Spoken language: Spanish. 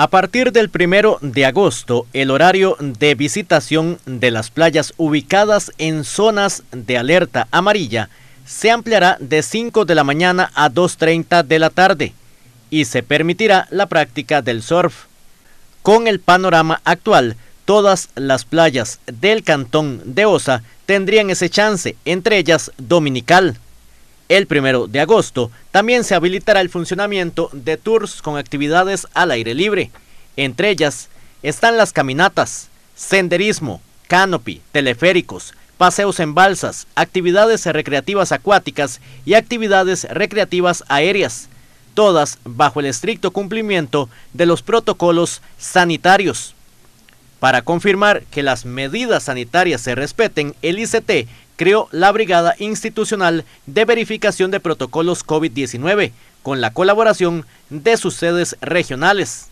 A partir del primero de agosto, el horario de visitación de las playas ubicadas en zonas de alerta amarilla se ampliará de 5 de la mañana a 2.30 de la tarde y se permitirá la práctica del surf. Con el panorama actual, todas las playas del cantón de Osa tendrían ese chance, entre ellas Dominical. El primero de agosto también se habilitará el funcionamiento de tours con actividades al aire libre. Entre ellas están las caminatas, senderismo, canopy, teleféricos, paseos en balsas, actividades recreativas acuáticas y actividades recreativas aéreas, todas bajo el estricto cumplimiento de los protocolos sanitarios. Para confirmar que las medidas sanitarias se respeten, el ICT creó la Brigada Institucional de Verificación de Protocolos COVID-19, con la colaboración de sus sedes regionales.